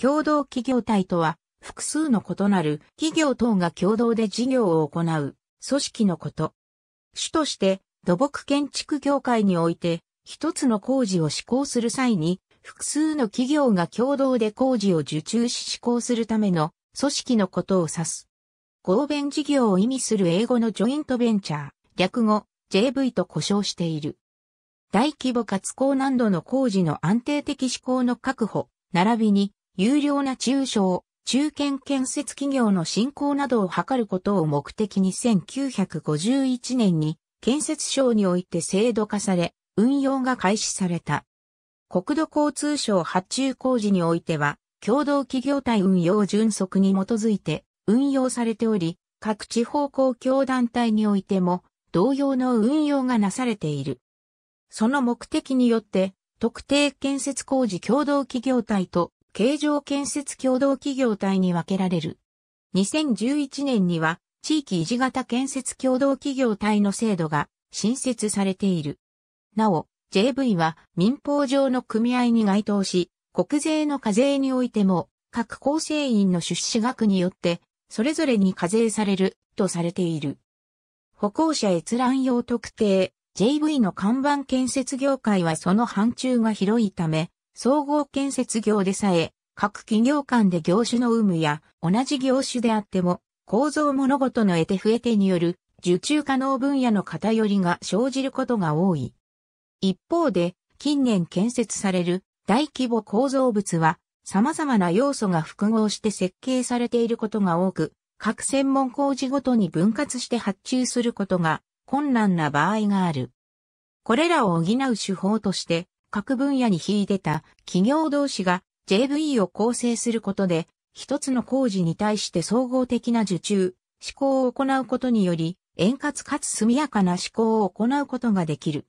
共同企業体とは、複数の異なる企業等が共同で事業を行う組織のこと。主として土木建築業界において一つの工事を施行する際に複数の企業が共同で工事を受注し施行するための組織のことを指す。合弁事業を意味する英語のジョイントベンチャー、略語 JV と呼称している。大規模かつ高難度の工事の安定的施行の確保、並びに有料な中小、中堅建設企業の振興などを図ることを目的に1951年に建設省において制度化され、運用が開始された。国土交通省発注工事においては、共同企業体運用準則に基づいて運用されており、各地方公共団体においても同様の運用がなされている。その目的によって、特定建設工事共同企業体と形状建設共同企業体に分けられる。2011年には、地域維持型建設共同企業体の制度が新設されている。なお、JV は民法上の組合に該当し、国税の課税においても、各構成員の出資額によって、それぞれに課税される、とされている。歩行者閲覧用特定、JV の看板建設業界はその範疇が広いため、総合建設業でさえ、各企業間で業種の有無や同じ業種であっても、構造物事の得手不得手による受注可能分野の偏りが生じることが多い。一方で、近年建設される大規模構造物は、様々な要素が複合して設計されていることが多く、各専門工事ごとに分割して発注することが困難な場合がある。これらを補う手法として、各分野に秀でた企業同士が JV を構成することで、一つの工事に対して総合的な受注、施行を行うことにより、円滑かつ速やかな施行を行うことができる。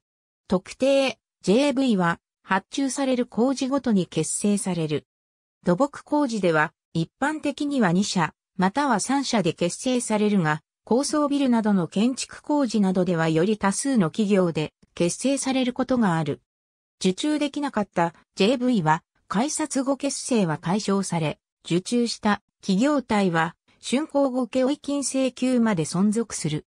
特定 JV は発注される工事ごとに結成される。土木工事では一般的には2社、または3社で結成されるが、高層ビルなどの建築工事などではより多数の企業で結成されることがある。受注できなかった JV は改札後結成は解消され、受注した企業体は竣工後請負金請求まで存続する。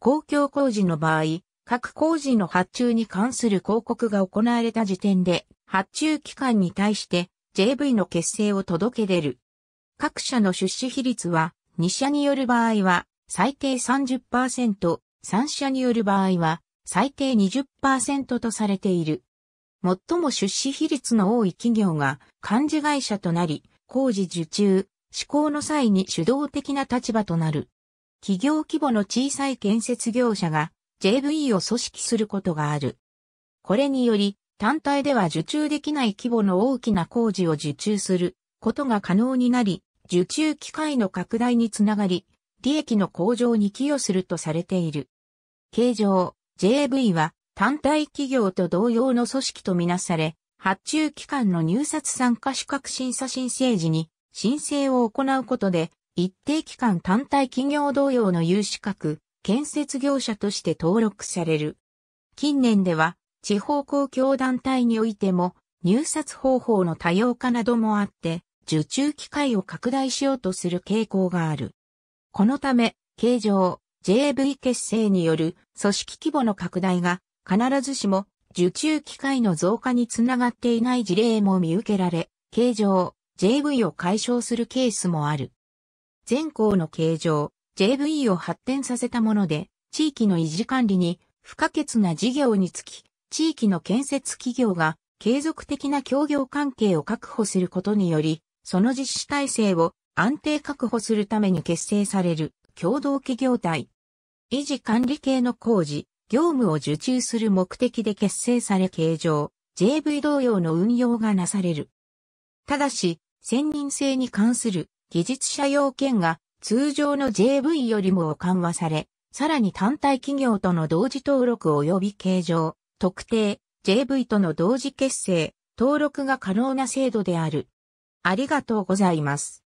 公共工事の場合、各工事の発注に関する広告が行われた時点で、発注機関に対して JV の結成を届け出る。各社の出資比率は、2社による場合は最低30%、3社による場合は最低20%とされている。最も出資比率の多い企業が幹事会社となり、工事受注、施行の際に主導的な立場となる。企業規模の小さい建設業者が JV を組織することがある。これにより、単体では受注できない規模の大きな工事を受注することが可能になり、受注機会の拡大につながり、利益の向上に寄与するとされている。形状、JV は単体企業と同様の組織とみなされ、発注機関の入札参加資格審査申請時に申請を行うことで、一定期間単体企業同様の有資格、建設業者として登録される。近年では、地方公共団体においても、入札方法の多様化などもあって、受注機会を拡大しようとする傾向がある。このため、形状、JV 結成による組織規模の拡大が必ずしも受注機会の増加につながっていない事例も見受けられ、形状、JV を解消するケースもある。全校の形状、JV を発展させたもので、地域の維持管理に不可欠な事業につき、地域の建設企業が継続的な協業関係を確保することにより、その実施体制を安定確保するために結成される共同企業体。維持管理系の工事、業務を受注する目的で結成され形状、JV 同様の運用がなされる。ただし、専任性に関する技術者要件が通常の JV よりも緩和され、さらに単体企業との同時登録及び形状、特定、JV との同時結成、登録が可能な制度である。ありがとうございます。